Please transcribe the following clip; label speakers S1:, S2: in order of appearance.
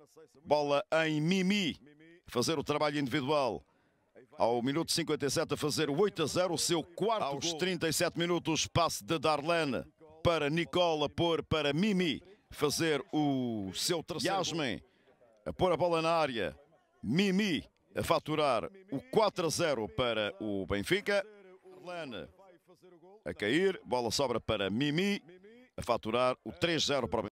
S1: É bola em Mimi.
S2: Fazer o trabalho individual. Ao minuto 57 a fazer 8 a 0, o seu quarto Aos 37 minutos, passe de Darlene para Nicola pôr para Mimi fazer o seu terceiro. Yasmin a pôr a bola na área. Mimi a faturar o 4 a 0 para o Benfica. Darlene
S1: a cair, bola sobra para Mimi a faturar o 3 a 0 para o Benfica.